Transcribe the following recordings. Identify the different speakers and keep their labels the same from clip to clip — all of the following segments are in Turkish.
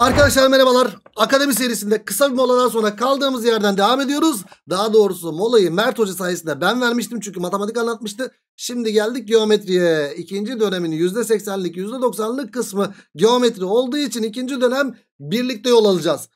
Speaker 1: Arkadaşlar merhabalar. Akademi serisinde kısa bir moladan sonra kaldığımız yerden devam ediyoruz. Daha doğrusu molayı Mert Hoca sayesinde ben vermiştim çünkü matematik anlatmıştı. Şimdi geldik geometriye. İkinci dönemin %80'lik %90'lık kısmı geometri olduğu için ikinci dönem birlikte yol alacağız.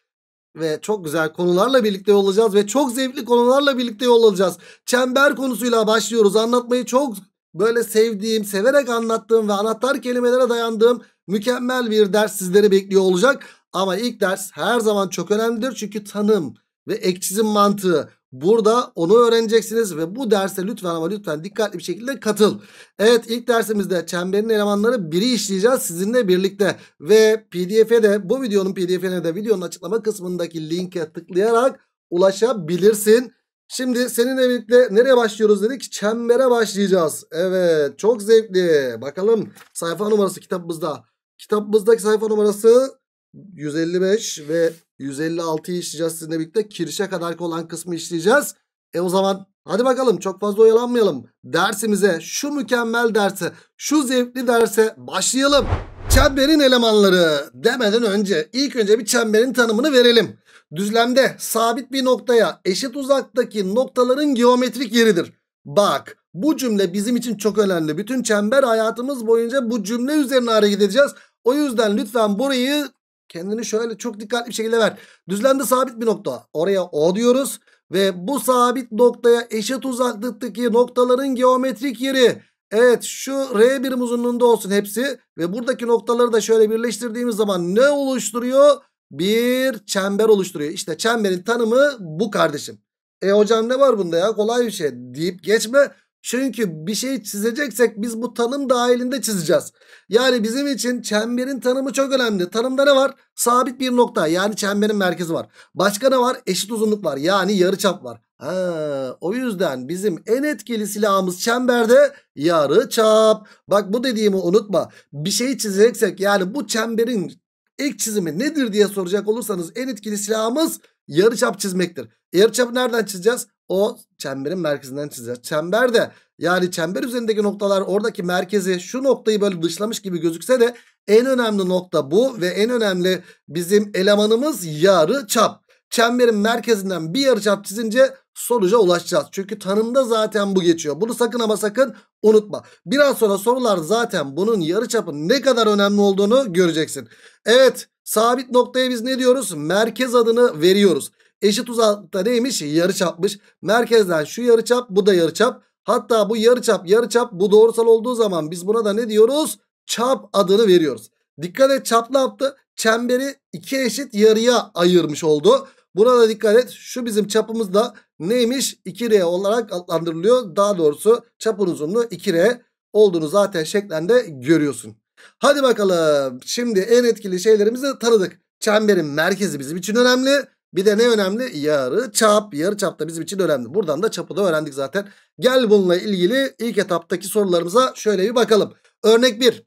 Speaker 1: Ve çok güzel konularla birlikte yol alacağız ve çok zevkli konularla birlikte yol alacağız. Çember konusuyla başlıyoruz. Anlatmayı çok böyle sevdiğim, severek anlattığım ve anahtar kelimelere dayandığım Mükemmel bir ders sizleri bekliyor olacak. Ama ilk ders her zaman çok önemlidir. Çünkü tanım ve ek çizim mantığı burada onu öğreneceksiniz. Ve bu derse lütfen ama lütfen dikkatli bir şekilde katıl. Evet ilk dersimizde çemberin elemanları biri işleyeceğiz sizinle birlikte. Ve pdf'e de bu videonun pdf'ine de videonun açıklama kısmındaki linke tıklayarak ulaşabilirsin. Şimdi seninle birlikte nereye başlıyoruz dedik? Çembere başlayacağız. Evet çok zevkli. Bakalım sayfa numarası kitabımızda. Kitabımızdaki sayfa numarası 155 ve 156'yı işleyeceğiz sizinle birlikte. Kirişe kadarki olan kısmı işleyeceğiz. E o zaman hadi bakalım çok fazla oyalanmayalım. Dersimize şu mükemmel derse şu zevkli derse başlayalım. Çemberin elemanları demeden önce ilk önce bir çemberin tanımını verelim. Düzlemde sabit bir noktaya eşit uzaktaki noktaların geometrik yeridir. Bak bu cümle bizim için çok önemli. Bütün çember hayatımız boyunca bu cümle üzerine hareket edeceğiz. O yüzden lütfen burayı kendini şöyle çok dikkatli bir şekilde ver. Düzlemde sabit bir nokta. Oraya O diyoruz. Ve bu sabit noktaya eşit uzaklıktaki noktaların geometrik yeri. Evet şu R birim uzunluğunda olsun hepsi. Ve buradaki noktaları da şöyle birleştirdiğimiz zaman ne oluşturuyor? Bir çember oluşturuyor. İşte çemberin tanımı bu kardeşim. E hocam ne var bunda ya kolay bir şey deyip geçme. Çünkü bir şey çizeceksek biz bu tanım dahilinde çizeceğiz. Yani bizim için çemberin tanımı çok önemli. Tanımda ne var? Sabit bir nokta yani çemberin merkezi var. Başka ne var? Eşit uzunluk var yani yarıçap var. Ha, o yüzden bizim en etkili silahımız çemberde yarıçap. Bak bu dediğimi unutma. Bir şey çizeceksek yani bu çemberin ilk çizimi nedir diye soracak olursanız en etkili silahımız yarıçap çizmektir. Yarıçapı nereden çizeceğiz? o çemberin merkezinden çizeceğiz. Çember de yani çember üzerindeki noktalar oradaki merkezi şu noktayı böyle dışlamış gibi gözükse de en önemli nokta bu ve en önemli bizim elemanımız yarı çap. Çemberin merkezinden bir yarı çap çizince sonuca ulaşacağız. Çünkü tanımda zaten bu geçiyor. Bunu sakın ama sakın unutma. Biraz sonra sorular zaten bunun yarı çapın ne kadar önemli olduğunu göreceksin. Evet sabit noktaya biz ne diyoruz? Merkez adını veriyoruz. Eşit uzaklıkta neymiş? yarı çapmış Merkezden şu yarı çap bu da yarı çap Hatta bu yarı çap yarı çap bu doğrusal olduğu zaman biz buna da ne diyoruz? Çap adını veriyoruz. Dikkat et çap ne yaptı? Çemberi iki eşit yarıya ayırmış oldu. Buna da dikkat et. Şu bizim çapımız da neymiş? 2R olarak adlandırılıyor. Daha doğrusu çapın uzunluğu 2R olduğunu zaten şeklinde görüyorsun. Hadi bakalım. Şimdi en etkili şeylerimizi tanıdık. Çemberin merkezi bizim için önemli. Bir de ne önemli? Yarı çap. Yarı çap da bizim için önemli. Buradan da çapı da öğrendik zaten. Gel bununla ilgili ilk etaptaki sorularımıza şöyle bir bakalım. Örnek 1.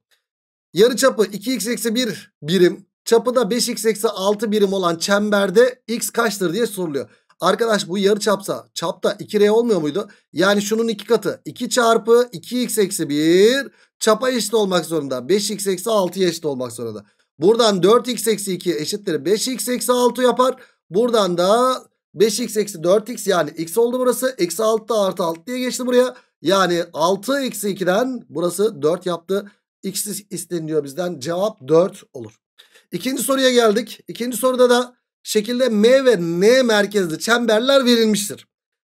Speaker 1: Yarı çapı 2x eksi 1 birim. Çapı da 5x eksi 6 birim olan çemberde x kaçtır diye soruluyor. Arkadaş bu yarı çapsa çapta 2r olmuyor muydu? Yani şunun iki katı 2 çarpı 2x eksi 1 çapa eşit olmak zorunda. 5x eksi 6'ya eşit olmak zorunda. Buradan 4x eksi 2 eşittir 5x eksi 6 yapar. Buradan da 5x eksi 4x yani x oldu burası. Eksi 6 artı 6 diye geçti buraya. Yani 6 eksi 2'den burası 4 yaptı. X isteniliyor bizden. Cevap 4 olur. İkinci soruya geldik. İkinci soruda da şekilde M ve N merkezli çemberler verilmiştir.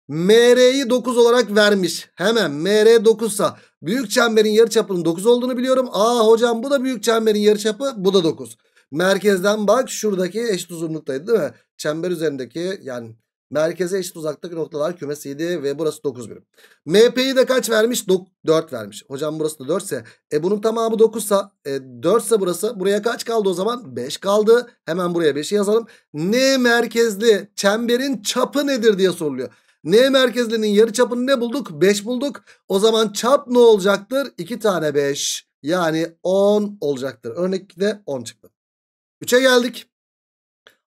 Speaker 1: MR'yi 9 olarak vermiş. Hemen MR 9 sa büyük çemberin yarı çapının 9 olduğunu biliyorum. Aa hocam bu da büyük çemberin yarı çapı bu da 9. Merkezden bak şuradaki eşit uzunluktaydı değil mi? Çember üzerindeki yani merkeze eşit uzaktaki noktalar kümesiydi ve burası 9 birim. MP'yi de kaç vermiş? 4 vermiş. Hocam burası da 4 ise e bunun tamamı 9 sa 4 ise burası. Buraya kaç kaldı o zaman? 5 kaldı. Hemen buraya 5'i yazalım. N merkezli çemberin çapı nedir diye soruluyor. N merkezlinin yarı çapını ne bulduk? 5 bulduk. O zaman çap ne olacaktır? 2 tane 5. Yani 10 olacaktır. Örnek 2'de 10 çıktı. 3'e geldik.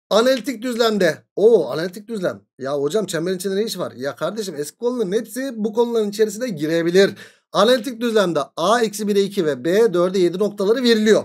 Speaker 1: Analitik düzlemde. o analitik düzlem. Ya hocam çemberin içinde ne iş var? Ya kardeşim eski konuların hepsi bu konuların içerisine girebilir. Analitik düzlemde A eksi 1'e 2 ve B 4'e 7 noktaları veriliyor.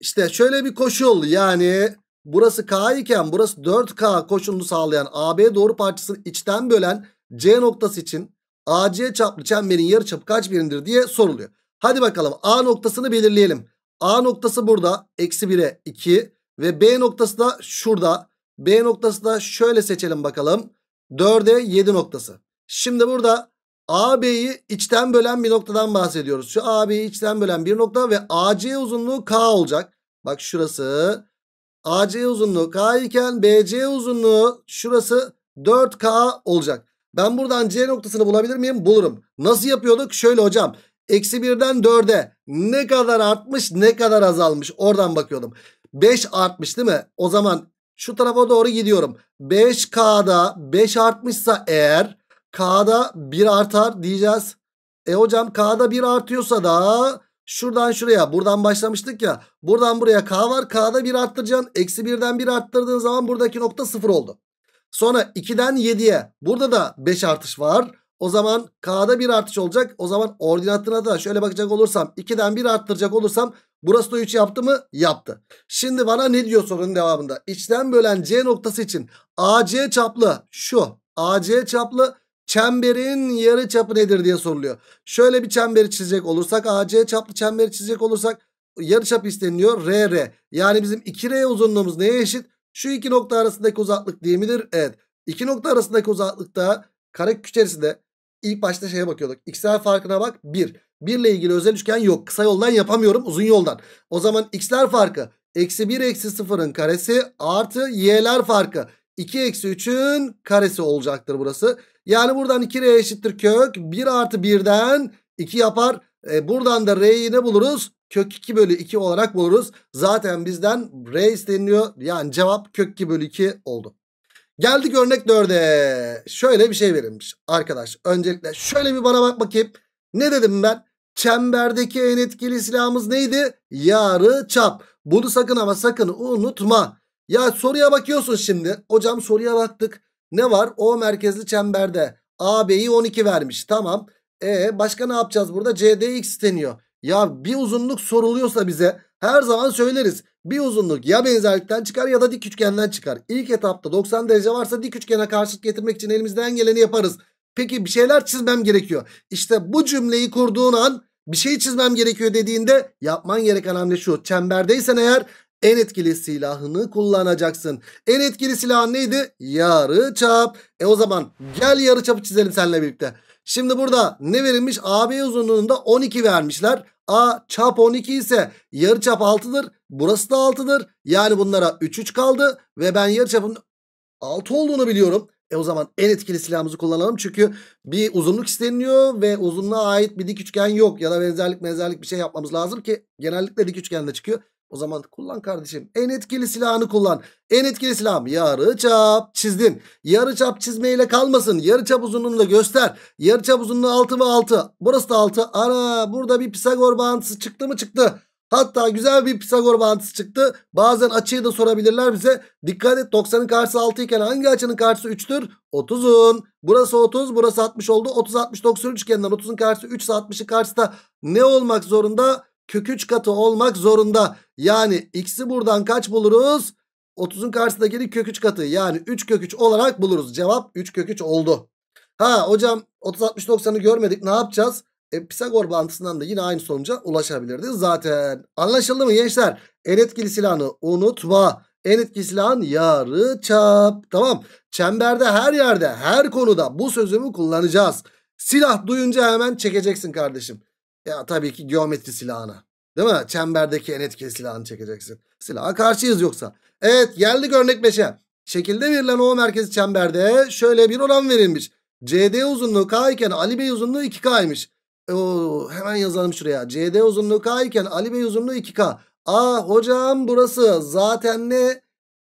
Speaker 1: İşte şöyle bir koşul yani burası K iken burası 4K koşulunu sağlayan AB doğru parçasını içten bölen C noktası için AC çaplı çemberin yarı çapı kaç birindir diye soruluyor. Hadi bakalım A noktasını belirleyelim. A noktası burada. Eksi 1'e 2. Ve B noktası da şurada. B noktası da şöyle seçelim bakalım. 4'e 7 noktası. Şimdi burada AB'yi içten bölen bir noktadan bahsediyoruz. Şu AB'yi içten bölen bir nokta ve AC uzunluğu K olacak. Bak şurası AC uzunluğu K iken BC uzunluğu şurası 4K olacak. Ben buradan C noktasını bulabilir miyim? Bulurum. Nasıl yapıyorduk? Şöyle hocam. Eksi birden dörde ne kadar artmış ne kadar azalmış oradan bakıyordum. 5 artmış değil mi? O zaman şu tarafa doğru gidiyorum. 5K'da 5 artmışsa eğer K'da 1 artar diyeceğiz. E hocam K'da 1 artıyorsa da şuradan şuraya buradan başlamıştık ya. Buradan buraya K var. K'da 1 arttıracaksın. Eksi 1'den 1 arttırdığın zaman buradaki nokta 0 oldu. Sonra 2'den 7'ye burada da 5 artış var. O zaman K'da bir artış olacak. O zaman ordinatına da şöyle bakacak olursam 2'den 1 arttıracak olursam burası da 3 yaptı mı? Yaptı. Şimdi bana ne diyor sorunun devamında? İçten bölen C noktası için AC çaplı şu AC çaplı çemberin yarı çapı nedir diye soruluyor. Şöyle bir çemberi çizecek olursak AC çaplı çemberi çizecek olursak yarı çap isteniliyor RR. Yani bizim 2R uzunluğumuz neye eşit? Şu iki nokta arasındaki uzaklık değil midir? Evet. İki nokta arasındaki uzaklıkta kare içerisinde İlk başta şeye bakıyorduk. X'ler farkına bak 1. 1 ile ilgili özel üçgen yok. Kısa yoldan yapamıyorum uzun yoldan. O zaman x'ler farkı eksi 1 eksi 0'ın karesi artı y'ler farkı 2 eksi 3'ün karesi olacaktır burası. Yani buradan 2r eşittir kök 1 artı 1'den 2 yapar. E, buradan da r'yi ne buluruz? Kök 2 bölü 2 olarak buluruz. Zaten bizden r isteniliyor. Yani cevap kök 2 bölü 2 oldu. Geldik örnek 4'e. Şöyle bir şey verilmiş arkadaş. Öncelikle şöyle bir bana bak bakayım. Ne dedim ben? Çemberdeki en etkili silahımız neydi? Yarı çap. Bunu sakın ama sakın unutma. Ya soruya bakıyorsun şimdi. Hocam soruya baktık. Ne var? O merkezli çemberde. AB'yi 12 vermiş. Tamam. E başka ne yapacağız burada? CDX deniyor. Ya bir uzunluk soruluyorsa bize her zaman söyleriz. Bir uzunluk ya benzerlikten çıkar ya da dik üçgenden çıkar. İlk etapta 90 derece varsa dik üçgene karşılık getirmek için elimizden geleni yaparız. Peki bir şeyler çizmem gerekiyor. İşte bu cümleyi kurduğun an bir şey çizmem gerekiyor dediğinde yapman gereken hamle şu. Çemberdeysen eğer en etkili silahını kullanacaksın. En etkili silah neydi? Yarı çap. E o zaman gel yarı çapı çizelim seninle birlikte. Şimdi burada ne verilmiş? AB uzunluğunda 12 vermişler. A çap 12 ise yarıçap 6'dır. Burası da 6'dır. Yani bunlara 3 3 kaldı ve ben yarıçapın 6 olduğunu biliyorum. E o zaman en etkili silahımızı kullanalım. Çünkü bir uzunluk isteniliyor ve uzunluğa ait bir dik üçgen yok. Ya da benzerlik benzerlik bir şey yapmamız lazım ki genellikle dik üçgende çıkıyor. O zaman kullan kardeşim. En etkili silahını kullan. En etkili silahım yarı çap çizdin. Yarı çap çizmeyle kalmasın. Yarı çap uzunluğunu da göster. Yarı çap uzunluğu 6 ve 6. Burası da 6. Ana burada bir Pisagor bağıntısı çıktı mı çıktı. Hatta güzel bir Pisagor bağıntısı çıktı. Bazen açıyı da sorabilirler bize. Dikkat et 90'ın karşısı 6 iken hangi açının karşısı 3'tür? 30'un. Burası 30 burası 60 oldu. 30 60 90 üçgeninden 30'un karşısı 3 60'ın karşısı da ne olmak zorunda? kök 3 katı olmak zorunda. Yani x'i buradan kaç buluruz? 30'un karşısında gelip kök 3 katı yani 3 kök 3 olarak buluruz. Cevap 3 kök 3 oldu. Ha hocam 30 60 90'ı görmedik ne yapacağız? E, Pisagor bağıntısından da yine aynı sonuca ulaşabilirdiniz zaten. Anlaşıldı mı gençler? En etkili silahını unutma. En etkili silahın yarı çap. Tamam. Çemberde her yerde her konuda bu sözümü kullanacağız. Silah duyunca hemen çekeceksin kardeşim. Ya tabii ki geometri silahına. Değil mi? Çemberdeki en etkili silahını çekeceksin. Silaha karşıyız yoksa. Evet geldik örnek 5'e. Şekilde verilen O merkezi çemberde şöyle bir oran verilmiş. CD uzunluğu K iken Ali Bey uzunluğu 2K'ymış. Oo, hemen yazalım şuraya. CD uzunluğu K iken Ali Bey uzunluğu 2K. Aa hocam burası zaten ne?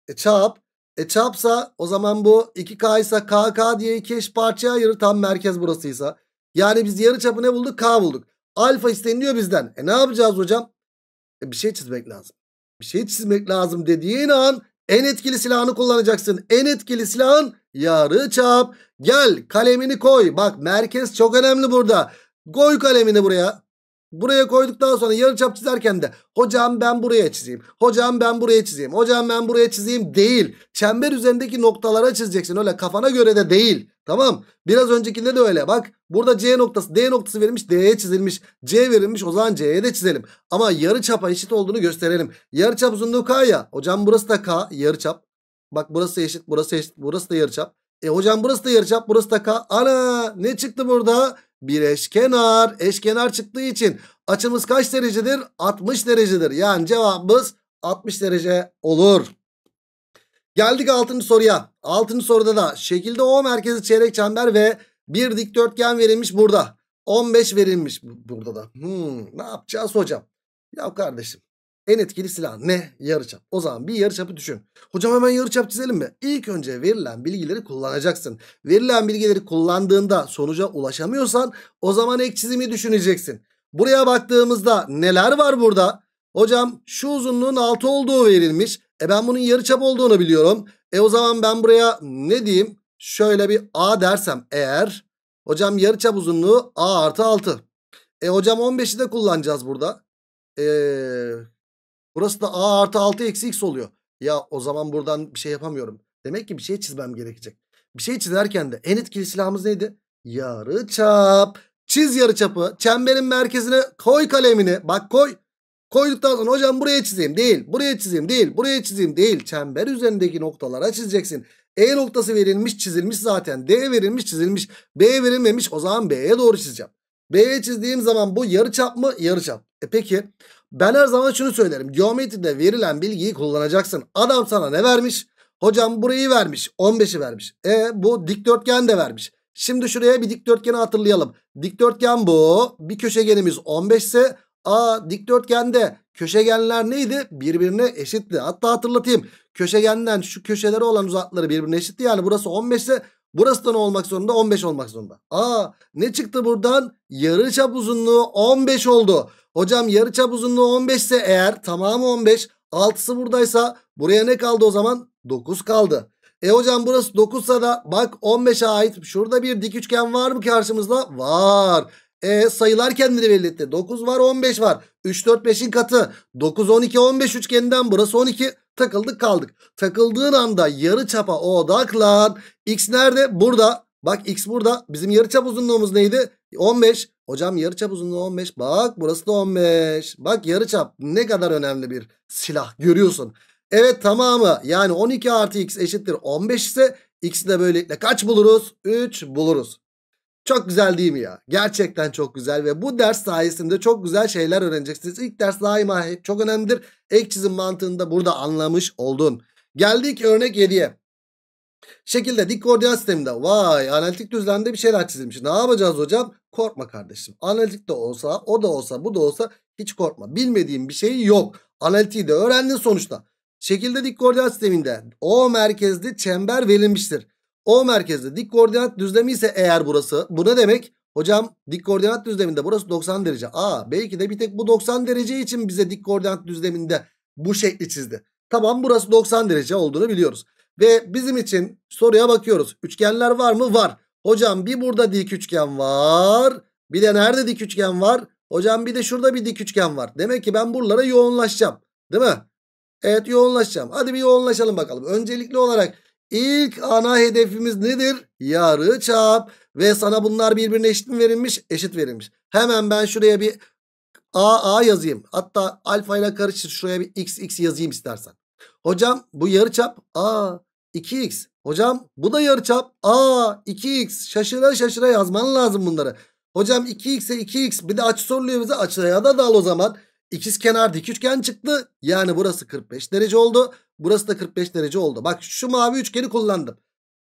Speaker 1: E, çap. E çapsa o zaman bu 2K ise KK diye iki eş parçaya ayırır. Tam merkez burasıysa. Yani biz yarı çapı ne bulduk? K bulduk. Alfa isteniliyor bizden. E ne yapacağız hocam? E bir şey çizmek lazım. Bir şey çizmek lazım dediğin an en etkili silahını kullanacaksın. En etkili silahın yarı çap. Gel kalemini koy. Bak merkez çok önemli burada. Koy kalemini buraya. Buraya koyduktan sonra yarı çap çizerken de hocam ben buraya çizeyim. Hocam ben buraya çizeyim. Hocam ben buraya çizeyim değil. Çember üzerindeki noktalara çizeceksin. Öyle kafana göre de değil. Tamam. Biraz öncekinde de öyle. Bak burada C noktası D noktası verilmiş D'ye çizilmiş. C verilmiş o zaman C'ye de çizelim. Ama yarı çapa eşit olduğunu gösterelim. Yarı çap uzunluğu K ya. Hocam burası da K yarı çap. Bak burası eşit burası eşit burası da yarı çap. E hocam burası da yarı çap burası da K. Ana ne çıktı burada? Bir eşkenar. Eşkenar çıktığı için açımız kaç derecedir? 60 derecedir. Yani cevabımız 60 derece olur. Geldik 6. soruya. 6. soruda da şekilde O merkezi çeyrek çember ve bir dikdörtgen verilmiş burada. 15 verilmiş burada da. Hmm, ne yapacağız hocam? Ya kardeşim en etkili silah ne? Yarıçap. O zaman bir yarıçapı düşün. Hocam hemen yarıçap çizelim mi? İlk önce verilen bilgileri kullanacaksın. Verilen bilgileri kullandığında sonuca ulaşamıyorsan o zaman ek çizimi düşüneceksin. Buraya baktığımızda neler var burada? Hocam şu uzunluğun 6 olduğu verilmiş. E ben bunun yarıçap olduğunu biliyorum. E o zaman ben buraya ne diyeyim? Şöyle bir A dersem eğer. Hocam yarıçap uzunluğu A artı 6. E hocam 15'i de kullanacağız burada. E, burası da A artı 6 eksi X oluyor. Ya o zaman buradan bir şey yapamıyorum. Demek ki bir şey çizmem gerekecek. Bir şey çizerken de en etkili silahımız neydi? Yarıçap. Çiz yarıçapı. Çemberin merkezine koy kalemini. Bak koy. Koyduktan sonra hocam buraya çizeyim değil, buraya çizeyim değil, buraya çizeyim değil. Çember üzerindeki noktalara çizeceksin. E noktası verilmiş çizilmiş zaten. D verilmiş çizilmiş. B verilmemiş o zaman B'ye doğru çizeceğim. B'ye çizdiğim zaman bu yarı çap mı? Yarıçap. E peki ben her zaman şunu söylerim. Geometride verilen bilgiyi kullanacaksın. Adam sana ne vermiş? Hocam burayı vermiş. 15'i vermiş. E bu dikdörtgen de vermiş. Şimdi şuraya bir dikdörtgeni hatırlayalım. Dikdörtgen bu. Bir köşegenimiz 15 ise A dikdörtgende köşegenler neydi? Birbirine eşitti. Hatta hatırlatayım. Köşegenden şu köşeleri olan uzakları birbirine eşitti. Yani burası 15 ise burası da ne olmak zorunda? 15 olmak zorunda. A ne çıktı buradan? Yarıçap uzunluğu 15 oldu. Hocam yarıçap uzunluğu 15 ise eğer tamamı 15. 6'sı buradaysa buraya ne kaldı o zaman? 9 kaldı. E hocam burası 9 da bak 15'e ait şurada bir dik üçgen var mı karşımızda? Var. E sayılar kendini belli etti. 9 var 15 var. 3 4 5'in katı. 9 12 15 üçgeninden burası 12. Takıldık kaldık. Takıldığın anda yarı çapa odaklan. X nerede? Burada. Bak x burada. Bizim yarı çap uzunluğumuz neydi? 15. Hocam yarı çap uzunluğu 15. Bak burası da 15. Bak yarı çap ne kadar önemli bir silah görüyorsun. Evet tamamı yani 12 artı x eşittir 15 ise x'i de böylelikle kaç buluruz? 3 buluruz. Çok güzel değil mi ya? Gerçekten çok güzel ve bu ders sayesinde çok güzel şeyler öğreneceksiniz. İlk ders daima çok önemlidir. Ek çizim mantığında burada anlamış oldun. Geldik örnek 7'ye. Şekilde dik koordinat sisteminde vay analitik düzlemde bir şeyler çizilmiş. Ne yapacağız hocam? Korkma kardeşim. Analitik de olsa o da olsa bu da olsa hiç korkma. Bilmediğim bir şey yok. Analitiği de öğrendin sonuçta. Şekilde dik koordinat sisteminde O merkezli çember verilmiştir. O merkezde dik koordinat düzlemi ise eğer burası. Bu ne demek? Hocam dik koordinat düzleminde burası 90 derece. Aa belki de bir tek bu 90 derece için bize dik koordinat düzleminde bu şekli çizdi. Tamam burası 90 derece olduğunu biliyoruz. Ve bizim için soruya bakıyoruz. Üçgenler var mı? Var. Hocam bir burada dik üçgen var. Bir de nerede dik üçgen var? Hocam bir de şurada bir dik üçgen var. Demek ki ben buralara yoğunlaşacağım. Değil mi? Evet yoğunlaşacağım. Hadi bir yoğunlaşalım bakalım. Öncelikli olarak İlk ana hedefimiz nedir? Yarı çap. Ve sana bunlar birbirine eşit mi verilmiş? Eşit verilmiş. Hemen ben şuraya bir A A yazayım. Hatta alfa ile karıştır. Şuraya bir X X yazayım istersen. Hocam bu yarı çap A 2X. Hocam bu da yarı çap A 2X. Şaşıra şaşıra yazman lazım bunları. Hocam 2X'e 2X bir de açı soruluyor bize. Açıya da dal o zaman. İkiz kenar dik üçgen çıktı. Yani burası 45 derece oldu. Burası da 45 derece oldu. Bak şu mavi üçgeni kullandım.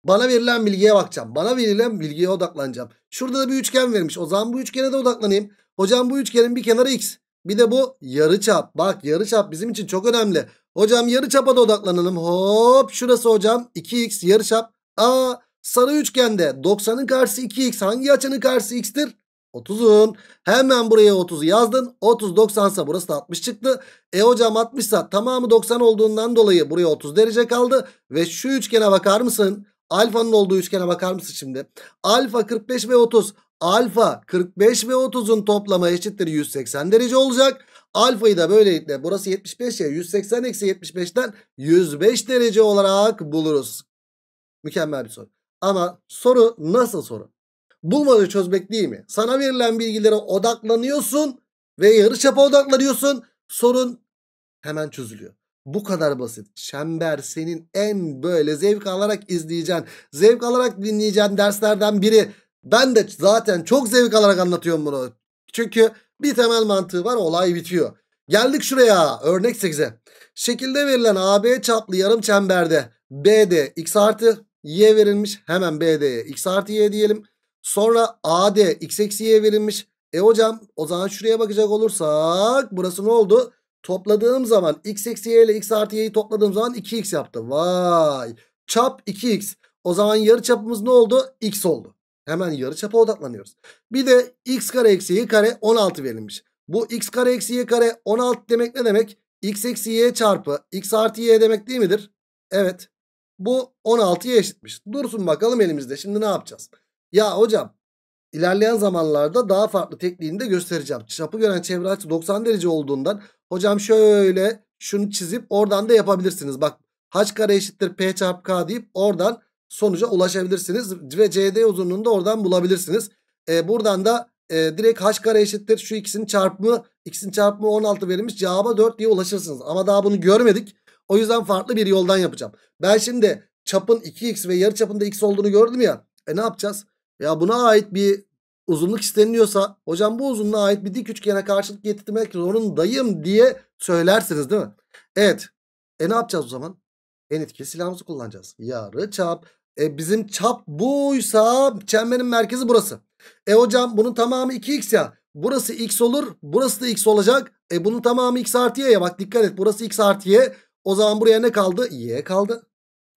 Speaker 1: Bana verilen bilgiye bakacağım. Bana verilen bilgiye odaklanacağım. Şurada da bir üçgen vermiş. O zaman bu üçgene de odaklanayım. Hocam bu üçgenin bir kenarı x. Bir de bu yarı çap. Bak yarı çap bizim için çok önemli. Hocam yarıçapa da odaklanalım. Hop şurası hocam 2x yarı çap. Aa sarı üçgende 90'ın karşısı 2x. Hangi açının karşısı x'tir? 30'un. Hemen buraya 30 yazdın. 30 90 ise burası da 60 çıktı. E hocam 60 ise tamamı 90 olduğundan dolayı buraya 30 derece kaldı. Ve şu üçgene bakar mısın? Alfanın olduğu üçgene bakar mısın şimdi? Alfa 45 ve 30. Alfa 45 ve 30'un toplama eşittir 180 derece olacak. Alfayı da böylelikle burası 75 ya 180 eksi 75'ten 105 derece olarak buluruz. Mükemmel bir soru. Ama soru nasıl soru? bulmaca çözmek değil mi? Sana verilen bilgilere odaklanıyorsun ve yarıçapa odaklanıyorsun. Sorun hemen çözülüyor. Bu kadar basit. Çember senin en böyle zevk alarak izleyeceğin, zevk alarak dinleyeceğin derslerden biri. Ben de zaten çok zevk alarak anlatıyorum bunu. Çünkü bir temel mantığı var olay bitiyor. Geldik şuraya örnek 8'e. Şekilde verilen AB çaplı yarım çemberde BD x artı y verilmiş. Hemen BD'ye x artı y diyelim. Sonra AD x eksi y verilmiş. E hocam o zaman şuraya bakacak olursak burası ne oldu? Topladığım zaman x eksi y ile x artı y'yi topladığım zaman 2x yaptı. Vay çap 2x. O zaman yarı çapımız ne oldu? X oldu. Hemen yarı çapa odaklanıyoruz. Bir de x kare eksi y kare 16 verilmiş. Bu x kare eksi y kare 16 demek ne demek? x eksi y çarpı x artı y demek değil midir? Evet. Bu 16'ya eşitmiş. Dursun bakalım elimizde. Şimdi ne yapacağız? Ya hocam ilerleyen zamanlarda daha farklı tekniğini de göstereceğim. Çapı gören çevre açısı 90 derece olduğundan hocam şöyle şunu çizip oradan da yapabilirsiniz. Bak h kare eşittir p çarpı k deyip oradan sonuca ulaşabilirsiniz. Ve cd uzunluğunu da oradan bulabilirsiniz. Ee, buradan da e, direkt h kare eşittir şu ikisinin çarpımı ikisinin çarpımı 16 verilmiş cevaba 4 diye ulaşırsınız. Ama daha bunu görmedik. O yüzden farklı bir yoldan yapacağım. Ben şimdi çapın 2x ve yarı çapında x olduğunu gördüm ya. E ne yapacağız? Ya buna ait bir uzunluk isteniliyorsa hocam bu uzunluğa ait bir dik üçgene karşılık getirmek zorundayım diye söylersiniz değil mi? Evet. E ne yapacağız o zaman? En etkili silahımızı kullanacağız. Yarı çap. E bizim çap buysa çemberin merkezi burası. E hocam bunun tamamı 2x ya. Burası x olur. Burası da x olacak. E bunun tamamı x artı y ya. Bak dikkat et. Burası x artı y. O zaman buraya ne kaldı? Y kaldı.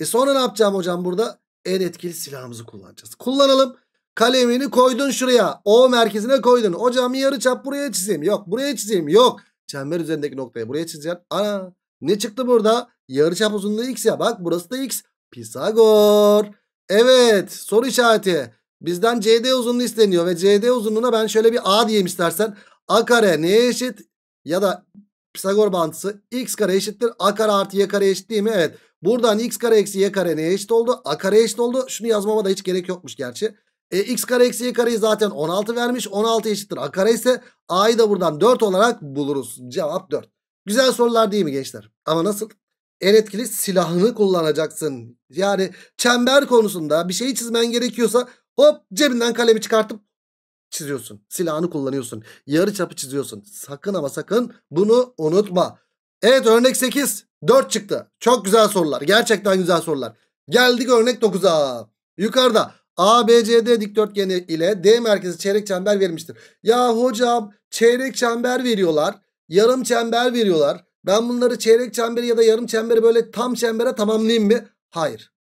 Speaker 1: E sonra ne yapacağım hocam burada? En etkili silahımızı kullanacağız. Kullanalım. Kalemini koydun şuraya. O merkezine koydun. Hocam yarı çap buraya çizeyim. Yok buraya çizeyim. Yok. Çember üzerindeki noktayı buraya çizeceğim. Ana ne çıktı burada? Yarı çap uzunluğu x ya. Bak burası da x. Pisagor. Evet soru işareti. Bizden CD uzunluğu isteniyor ve CD uzunluğuna ben şöyle bir A diyeyim istersen. A kare neye eşit? Ya da Pisagor bağıntısı x kare eşittir. A kare artı y kare eşit değil mi? Evet. Buradan x kare eksi y kare neye eşit oldu? A kare eşit oldu. Şunu yazmama da hiç gerek yokmuş gerçi. E, x kare eksi y kareyi zaten 16 vermiş. 16 eşittir a kare ise a'yı da buradan 4 olarak buluruz. Cevap 4. Güzel sorular değil mi gençler? Ama nasıl? En etkili silahını kullanacaksın. Yani çember konusunda bir şeyi çizmen gerekiyorsa hop cebinden kalemi çıkartıp çiziyorsun. Silahını kullanıyorsun. Yarı çapı çiziyorsun. Sakın ama sakın bunu unutma. Evet örnek 8. 4 çıktı. Çok güzel sorular. Gerçekten güzel sorular. Geldik örnek 9'a. Yukarıda ABCD dikdörtgeni ile D merkezi çeyrek çember verilmiştir. Ya hocam çeyrek çember veriyorlar. Yarım çember veriyorlar. Ben bunları çeyrek çemberi ya da yarım çemberi böyle tam çembere tamamlayayım mı? Hayır.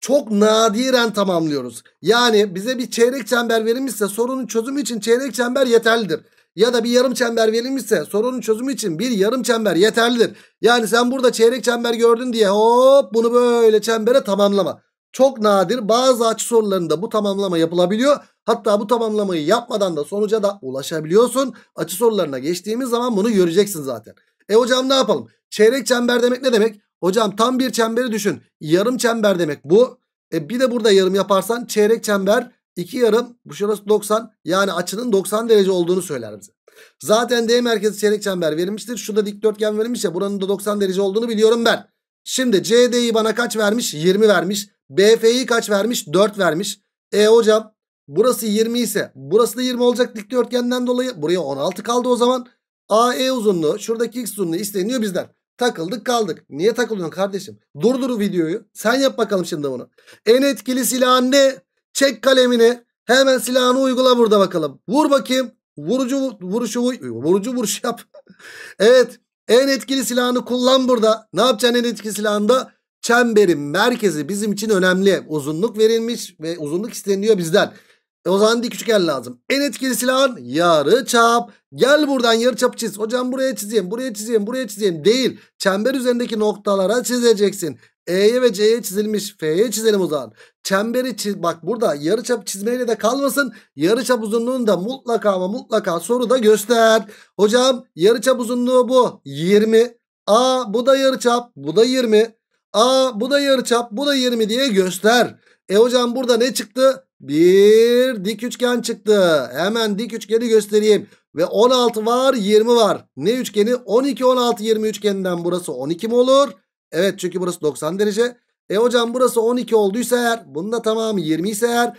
Speaker 1: Çok nadiren tamamlıyoruz. Yani bize bir çeyrek çember verilmişse sorunun çözümü için çeyrek çember yeterlidir. Ya da bir yarım çember verilmişse sorunun çözümü için bir yarım çember yeterlidir. Yani sen burada çeyrek çember gördün diye hop bunu böyle çembere tamamlama. Çok nadir bazı açı sorularında bu tamamlama yapılabiliyor. Hatta bu tamamlamayı yapmadan da sonuca da ulaşabiliyorsun. Açı sorularına geçtiğimiz zaman bunu göreceksin zaten. E hocam ne yapalım? Çeyrek çember demek ne demek? Hocam tam bir çemberi düşün. Yarım çember demek bu. E bir de burada yarım yaparsan çeyrek çember 2 yarım. Bu şurası 90. Yani açının 90 derece olduğunu söyler bize. Zaten D merkezi çeyrek çember verilmiştir. Şurada dikdörtgen verilmiş ya buranın da 90 derece olduğunu biliyorum ben. Şimdi CD'yi bana kaç vermiş? 20 vermiş. BF'yi kaç vermiş? 4 vermiş. E hocam burası 20 ise burası da 20 olacak dikdörtgenden dolayı. Buraya 16 kaldı o zaman. AE uzunluğu şuradaki x uzunluğu isteniyor bizden. Takıldık kaldık. Niye takılıyorsun kardeşim? Durdur videoyu. Sen yap bakalım şimdi bunu. En etkili silah ne? Çek kalemini. Hemen silahını uygula burada bakalım. Vur bakayım. Vurucu vuruşu vurucu vuruş yap. evet. En etkili silahını kullan burada. Ne yapacaksın en etkili silahında? çemberin merkezi bizim için önemli. Uzunluk verilmiş ve uzunluk isteniliyor bizden. E o zaman dik üçgen lazım. En etkili silahın yarı çap. Gel buradan yarı çap çiz. Hocam buraya çizeyim, buraya çizeyim, buraya çizeyim. Değil. Çember üzerindeki noktalara çizeceksin. E'ye ve C'ye çizilmiş. F'ye çizelim o zaman. Çemberi çiz. Bak burada yarı çap çizmeyle de kalmasın. Yarı çap uzunluğunu da mutlaka ama mutlaka soruda göster. Hocam yarı çap uzunluğu bu. 20. A bu da yarı çap. Bu da 20. A bu da yarıçap bu da 20 diye göster. E hocam burada ne çıktı? Bir dik üçgen çıktı. Hemen dik üçgeni göstereyim. Ve 16 var 20 var. Ne üçgeni? 12 16 20 üçgeninden burası 12 mi olur? Evet çünkü burası 90 derece. E hocam burası 12 olduysa eğer bunda da tamamı 20 ise eğer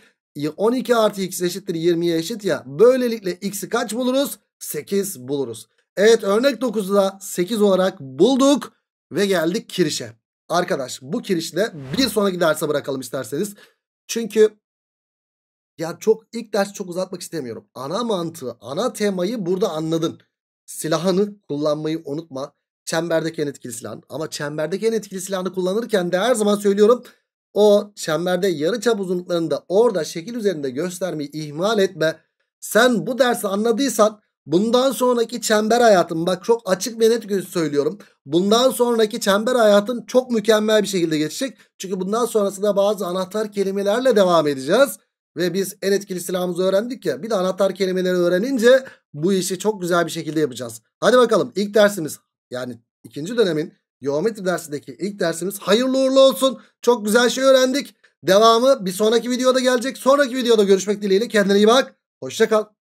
Speaker 1: 12 artı x eşittir 20'ye eşit ya. Böylelikle x'i kaç buluruz? 8 buluruz. Evet örnek 9'da 8 olarak bulduk ve geldik kirişe. Arkadaş bu kirişle bir sonraki derse bırakalım isterseniz. Çünkü ya çok ilk ders çok uzatmak istemiyorum. Ana mantığı, ana temayı burada anladın. Silahını kullanmayı unutma. Çemberdeki en etkili silah. Ama çemberdeki en etkili silahını kullanırken de her zaman söylüyorum. O çemberde yarı çap uzunluklarını da orada şekil üzerinde göstermeyi ihmal etme. Sen bu dersi anladıysan Bundan sonraki çember hayatım, bak çok açık ve net söylüyorum. Bundan sonraki çember hayatın çok mükemmel bir şekilde geçecek. Çünkü bundan sonrasında bazı anahtar kelimelerle devam edeceğiz. Ve biz en etkili silahımızı öğrendik ya. Bir de anahtar kelimeleri öğrenince bu işi çok güzel bir şekilde yapacağız. Hadi bakalım ilk dersimiz yani ikinci dönemin geometri dersindeki ilk dersimiz hayırlı uğurlu olsun. Çok güzel şey öğrendik. Devamı bir sonraki videoda gelecek. Sonraki videoda görüşmek dileğiyle. Kendine iyi bak. Hoşçakal.